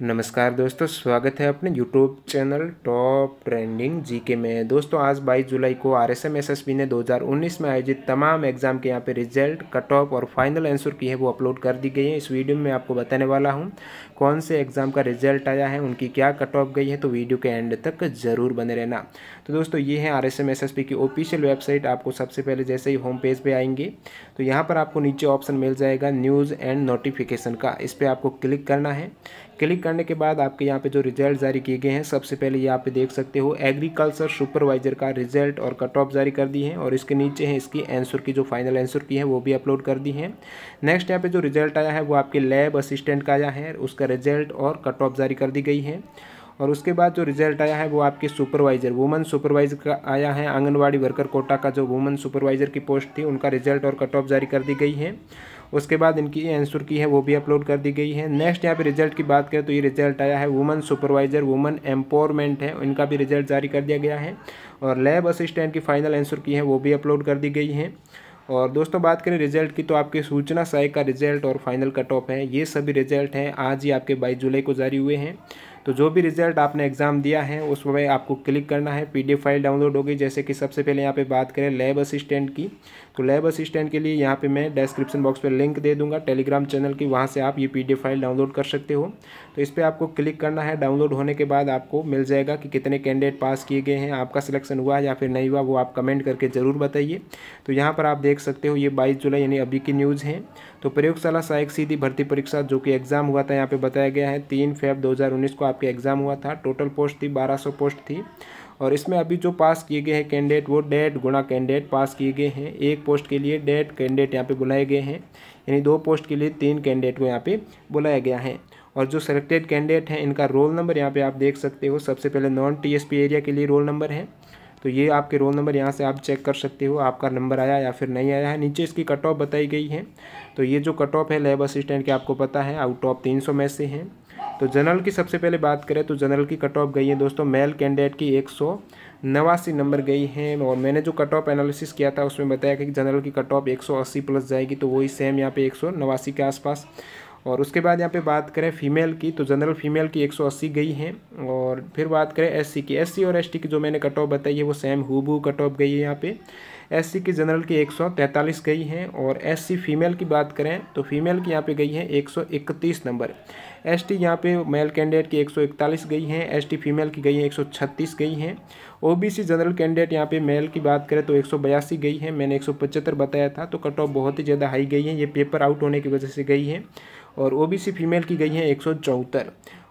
नमस्कार दोस्तों स्वागत है अपने YouTube channel top trending GK में दोस्तों आज 22 जुलाई को R S M S S B ने 2019 में आयोजित तमाम एग्जाम के यहाँ पे रिजल्ट कट ऑफ और फाइनल आंसर की है वो अपलोड कर दी गई है इस वीडियो में आपको बताने वाला हूँ कौन से एग्ज़ाम का रिजल्ट आया है उनकी क्या कट ऑफ गई है तो वीडियो के एंड तक ज़रूर बने रहना तो दोस्तों ये है R S M S S B की ऑफिशियल वेबसाइट आपको सबसे पहले जैसे ही होम पेज पर आएंगे तो यहाँ पर आपको नीचे ऑप्शन मिल जाएगा न्यूज़ एंड नोटिफिकेशन का इस पर आपको क्लिक करना है क्लिक करने के बाद आपके यहाँ पे जो रिजल्ट जारी किए गए हैं सबसे पहले यहाँ पे देख सकते हो एग्रीकल्चर सुपरवाइजर का रिजल्ट और कट ऑफ जारी कर दी है और इसके नीचे है इसकी आंसर की जो फाइनल आंसर की है वो भी अपलोड कर दी है नेक्स्ट यहाँ पे जो रिजल्ट आया है वो आपके लैब असिस्टेंट का आया है उसका रिजल्ट और कट ऑफ जारी कर दी गई है और उसके बाद जो रिजल्ट आया है वो आपके सुपरवाइजर वुमन सुपरवाइजर का आया है आंगनवाड़ी वर्कर कोटा का जो वुमेन सुपरवाइजर की पोस्ट थी उनका रिजल्ट और कट ऑफ जारी कर दी गई है उसके बाद इनकी आंसर की है वो भी अपलोड कर दी गई है नेक्स्ट यहाँ पे रिजल्ट की बात करें तो ये रिजल्ट आया है वुमन सुपरवाइजर वुमन एम्पावरमेंट है इनका भी रिजल्ट जारी कर दिया गया है और लैब असिस्टेंट की फाइनल आंसर की है वो भी अपलोड कर दी गई है और दोस्तों बात करें रिजल्ट की तो आपके सूचना सहायक का रिजल्ट और फाइनल कट ऑफ है ये सभी रिजल्ट हैं आज ही आपके बाईस जुलाई को जारी हुए हैं तो जो भी रिजल्ट आपने एग्ज़ाम दिया है उसमें आपको क्लिक करना है पी फाइल डाउनलोड होगी जैसे कि सबसे पहले यहाँ पर बात करें लैब असिस्टेंट की तो लैब असिस्टेंट के लिए यहाँ पर मैं डिस्क्रिप्शन बॉक्स पर लिंक दे दूँगा टेलीग्राम चैनल की वहाँ से आप ये पी फाइल डाउनलोड कर सकते हो तो इस पर आपको क्लिक करना है डाउनलोड होने के बाद आपको मिल जाएगा कि कितने कैंडिडेट पास किए गए हैं आपका सिलेक्शन हुआ या फिर नहीं हुआ वो आप कमेंट करके ज़रूर बताइए तो यहाँ पर आप देख सकते हो ये बाईस जुलाई यानी अभी की न्यूज़ है तो प्रयोगशाला सहायक सीधी भर्ती परीक्षा जो कि एग्ज़ाम हुआ था यहाँ पर बताया गया है तीन फेब दो को आपके एग्ज़ाम हुआ था टोटल पोस्ट थी 1200 पोस्ट थी और इसमें अभी जो पास किए गए हैं कैंडिडेट वो डेढ़ गुणा कैंडिडेट पास किए गए हैं एक पोस्ट के लिए डेट कैंडिडेट यहाँ पे बुलाए गए हैं यानी दो पोस्ट के लिए तीन कैंडिडेट को यहाँ पे बुलाया गया है और जो सेलेक्टेड कैंडिडेट हैं इनका रोल नंबर यहाँ पे आप देख सकते हो सबसे पहले नॉन टी एरिया के लिए रोल नंबर है तो ये आपके रोल नंबर यहाँ से आप चेक कर सकते हो आपका नंबर आया या फिर नहीं आया है नीचे इसकी कट ऑफ बताई गई है तो ये जो कट ऑफ है लेबर असिस्टेंट के आपको पता है आउट ऑफ तीन सौ में से हैं तो जनरल की सबसे पहले बात करें तो जनरल की कट ऑफ गई है दोस्तों मेल कैंडिडेट की एक सौ नवासी नंबर गई हैं और मैंने जो कट ऑफ एनालिसिस किया था उसमें बताया कि जनरल की कट ऑफ एक सौ अस्सी प्लस जाएगी तो वही सेम यहाँ पे एक सौ नवासी के आसपास और उसके बाद यहाँ पे बात करें फीमेल की तो जनरल फीमेल की 180 गई है और फिर बात करें एससी की एससी और एसटी की जो मैंने कट ऑफ बताई है वो सेम हु कट ऑफ गई है यहाँ पे एससी के जनरल की 143 गई हैं और एससी फीमेल की बात करें तो फीमेल की यहाँ पे गई है 131 नंबर एसटी यहाँ पे मेल कैंडिडेट की 141 गई हैं एसटी फीमेल की गई सौ 136 गई हैं ओबीसी जनरल कैंडिडेट यहाँ पे मेल की बात करें तो एक गई है मैंने एक बताया था तो कट ऑफ बहुत ही ज़्यादा हाई गई है ये पेपर आउट होने की वजह से गई है और सी फीमेल की गई है एक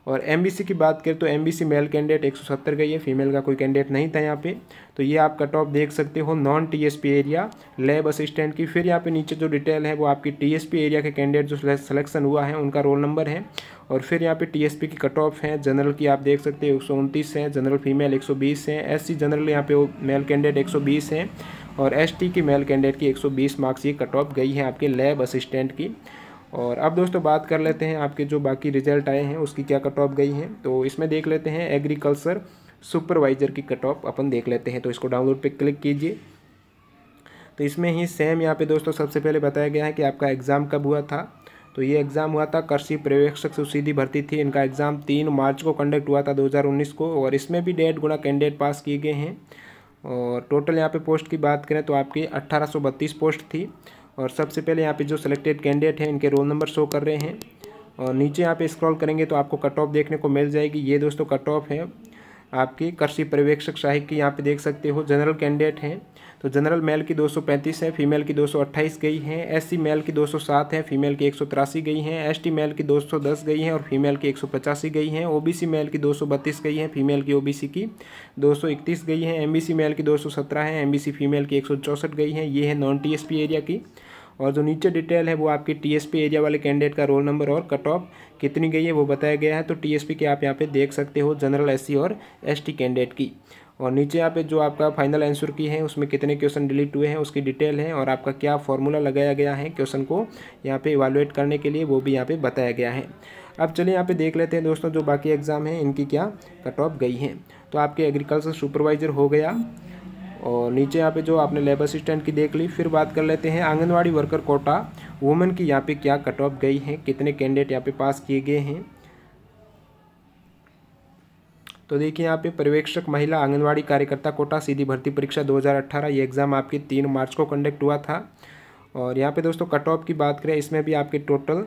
और एम की बात करें तो एम मेल कैंडिडेट एक सौ सत्तर गई है फीमेल का कोई कैंडिडेट नहीं था यहाँ पे तो ये आप कट ऑफ देख सकते हो non T area lab assistant की फिर यहाँ पे नीचे जो डिटेल है वो आपकी टी एरिया के कैंडिडेट जो सिलेक्शन हुआ है उनका रोल नंबर है और फिर यहाँ पे टीएसपी की कट ऑफ है जनरल की आप देख सकते हो एक सौ उनतीस है जनरल फीमेल एक सौ बीस है सी जनरल यहाँ पे मेल कैंडिडेट एक सौ बीस है और टी की मेल कैंडिडेट की एक सौ बीस मार्क्स ये कट ऑफ गई है आपके लैब असिस्टेंट की और अब दोस्तों बात कर लेते हैं आपके जो बाकी रिजल्ट आए हैं उसकी क्या कट ऑफ गई है तो इसमें देख लेते हैं एग्रीकल्चर सुपरवाइज़र की कट ऑफ अपन देख लेते हैं तो इसको डाउनलोड पे क्लिक कीजिए तो इसमें ही सेम यहाँ पे दोस्तों सबसे पहले बताया गया है कि आपका एग्ज़ाम कब हुआ था तो ये एग्ज़ाम हुआ था कृषि पर्यवेक्षक सुसीधी भर्ती थी इनका एग्ज़ाम तीन मार्च को कंडक्ट हुआ था दो को और इसमें भी डेढ़ गुना कैंडिडेट पास किए गए हैं और टोटल यहाँ पे पोस्ट की बात करें तो आपकी अट्ठारह पोस्ट थी और सबसे पहले यहाँ पे जो सिलेक्टेड कैंडिडेट हैं इनके रोल नंबर शो कर रहे हैं और नीचे यहाँ पे स्क्रॉल करेंगे तो आपको कट ऑफ देखने को मिल जाएगी ये दोस्तों कट ऑफ है आपकी कृषि पर्यवेक्षक सहायक की यहाँ पे देख सकते हो जनरल कैंडिडेट हैं तो जनरल मेल की 235 है फीमेल की 228 गई हैं एससी मेल की 207 है फीमेल की एक गई हैं एसटी मेल की 210 गई हैं और फीमेल की एक गई हैं ओबीसी मेल की 232 गई हैं फीमेल की ओबीसी की 231 गई हैं एमबीसी मेल की 217 है एमबीसी फीमेल की एक गई हैं ये है नॉन टी एरिया की और जो नीचे डिटेल है वो आपके टीएसपी एरिया वाले कैंडिडेट का रोल नंबर और कट ऑफ कितनी गई है वो बताया गया है तो टीएसपी के आप यहाँ पे देख सकते हो जनरल एससी और एसटी कैंडिडेट की और नीचे यहाँ पे जो आपका फाइनल आंसर की है उसमें कितने क्वेश्चन डिलीट हुए हैं उसकी डिटेल है और आपका क्या फॉर्मूला लगाया गया है क्वेश्चन को यहाँ पे इवालुएट करने के लिए वो भी यहाँ पे बताया गया है अब चलिए यहाँ पे देख लेते हैं दोस्तों जो बाकी एग्ज़ाम हैं इनकी क्या कट ऑफ गई है तो आपके एग्रीकल्चर सुपरवाइज़र हो गया और नीचे यहाँ पे जो आपने लेबर असिस्टेंट की देख ली फिर बात कर लेते हैं आंगनवाड़ी वर्कर कोटा वुमेन की यहाँ पे क्या कट ऑफ गई है कितने कैंडिडेट यहाँ पे पास किए गए हैं तो देखिए यहाँ पे पर्यवेक्षक महिला आंगनवाड़ी कार्यकर्ता कोटा सीधी भर्ती परीक्षा 2018 ये एग्ज़ाम आपके तीन मार्च को कंडक्ट हुआ था और यहाँ पे दोस्तों कट ऑफ की बात करें इसमें भी आपके टोटल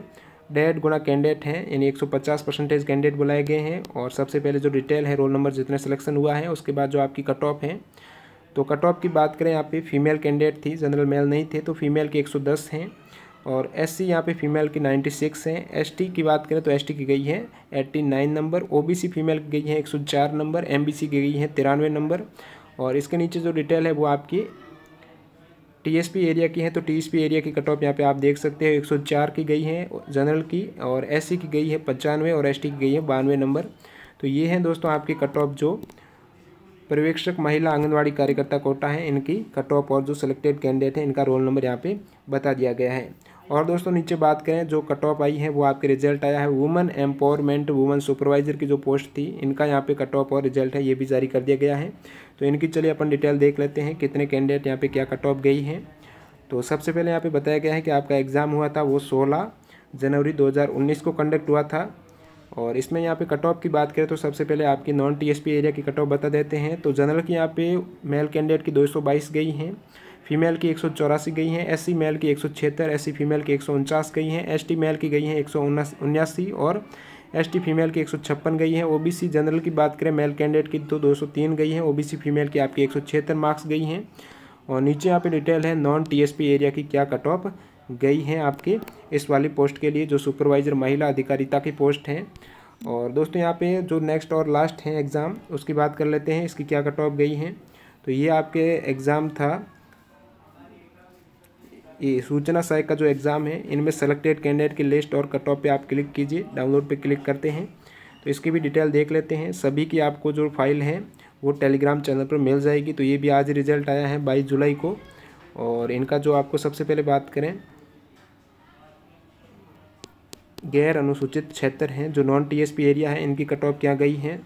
डेढ़ गुना कैंडिडेट हैं यानी 150 परसेंटेज कैंडिडेट बुलाए गए हैं और सबसे पहले जो डिटेल है रोल नंबर जितने सिलेक्शन हुआ है उसके बाद जो आपकी कट ऑफ है तो कट ऑफ की बात करें यहाँ पे फीमेल कैंडिडेट थी जनरल मेल नहीं थे तो फीमेल की 110 हैं और एस सी यहाँ पर फीमेल की 96 हैं टी की बात करें तो टी की गई है 89 नंबर ओबीसी फीमेल की गई है 104 नंबर एमबीसी की गई है तिरानवे नंबर और इसके नीचे जो डिटेल है वो आपकी टीएसपी एरिया की है तो टीएसपी एरिया की कट ऑफ यहाँ पे आप देख सकते हो 104 की गई है जनरल की और एससी की गई है पचानवे और एसटी की गई है बानवे नंबर तो ये हैं दोस्तों आपकी कट ऑफ जो पर्यवेक्षक महिला आंगनवाड़ी कार्यकर्ता कोटा है इनकी कट ऑफ और जो सिलेक्टेड कैंडिडेट हैं इनका रोल नंबर यहाँ पे बता दिया गया है और दोस्तों नीचे बात करें जो कट ऑफ आई है वो आपके रिजल्ट आया है वुमेन एम्पावरमेंट वुमेन सुपरवाइजर की जो पोस्ट थी इनका यहाँ पे कट ऑफ और रिजल्ट है ये भी जारी कर दिया गया है तो इनकी चलिए अपन डिटेल देख लेते हैं कितने कैंडिडेट यहाँ पर क्या कट ऑफ गई है तो सबसे पहले यहाँ पर बताया गया है कि आपका एग्ज़ाम हुआ था वो सोलह जनवरी दो को कंडक्ट हुआ था और इसमें यहाँ पे कट ऑफ की बात करें तो सबसे पहले आपकी नॉन टीएसपी एरिया की कट ऑफ बता देते हैं तो जनरल की यहाँ पे मेल कैंडिडेट की 222 गई हैं फीमेल की एक गई हैं एससी मेल की एक सौ फीमेल की एक गई हैं एस मेल की गई हैं एक और एसटी फीमेल की एक गई हैं ओबीसी जनरल की बात करें मेल कैंडिडेट की तो 203 गई हैं ओबीसी फीमेल की आपकी एक मार्क्स गई हैं और नीचे यहाँ पे डिटेल है नॉन टीएसपी एरिया की क्या कट ऑफ गई हैं आपकी इस वाली पोस्ट के लिए जो सुपरवाइज़र महिला अधिकारिता की पोस्ट हैं और दोस्तों यहाँ पे जो नेक्स्ट और लास्ट हैं एग्ज़ाम उसकी बात कर लेते हैं इसकी क्या कट ऑफ गई हैं तो ये आपके एग्ज़ाम था ये सूचना सहायक का जो एग्ज़ाम है इनमें सेलेक्टेड कैंडिडेट की लिस्ट और कट ऑफ पर आप क्लिक कीजिए डाउनलोड पर क्लिक करते हैं तो इसकी भी डिटेल देख लेते हैं सभी की आपको जो फाइल है वो टेलीग्राम चैनल पर मिल जाएगी तो ये भी आज रिजल्ट आया है बाईस जुलाई को और इनका जो आपको सबसे पहले बात करें गैर अनुसूचित क्षेत्र हैं जो नॉन टीएसपी एरिया है इनकी कट ऑफ क्या गई है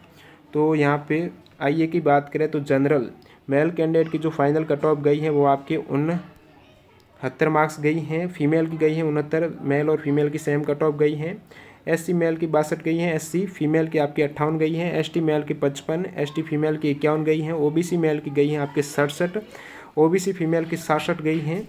तो यहाँ पे आइए की बात करें तो जनरल मेल कैंडिडेट की जो फाइनल कट ऑफ गई है वो आपके उनहत्तर मार्क्स गई हैं फीमेल की गई है उनहत्तर मेल और फीमेल की सेम कट ऑफ गई हैं एस मेल की बासठ गई हैं एस फीमेल की आपकी अट्ठावन गई हैं एस मेल की पचपन एस फीमेल की इक्यावन गई हैं ओबीसी मेल की गई हैं आपके सड़सठ ओबीसी फीमेल की सासठ गई हैं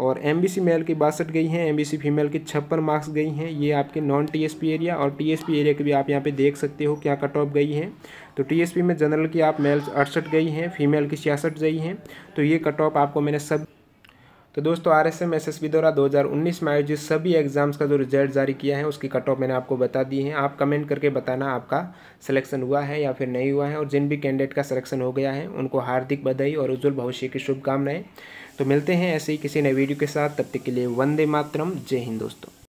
और एम मेल की बासठ गई हैं एम फीमेल की छप्पन मार्क्स गई हैं ये आपके नॉन टी एरिया और टी एरिया की भी आप यहाँ पे देख सकते हो क्या कट ऑफ गई हैं तो टी में जनरल की आप मेल्स अड़सठ गई हैं फीमेल की छियासठ गई हैं तो ये कट ऑफ आपको मैंने सब तो दोस्तों R S M S S B द्वारा दो हज़ार उन्नीस में आयोजित सभी एग्जाम्स का जो रिजल्ट जारी किया है उसकी कट ऑफ मैंने आपको बता दी है आप कमेंट करके बताना आपका सिलेक्शन हुआ है या फिर नहीं हुआ है और जिन भी कैंडिडेट का सिलेक्शन हो गया है उनको हार्दिक बधाई और उज्जवल भविष्य की शुभकामनाएं तो मिलते हैं ऐसे ही किसी नए वीडियो के साथ तब तक के लिए वंदे मातरम जय हिंद दोस्तों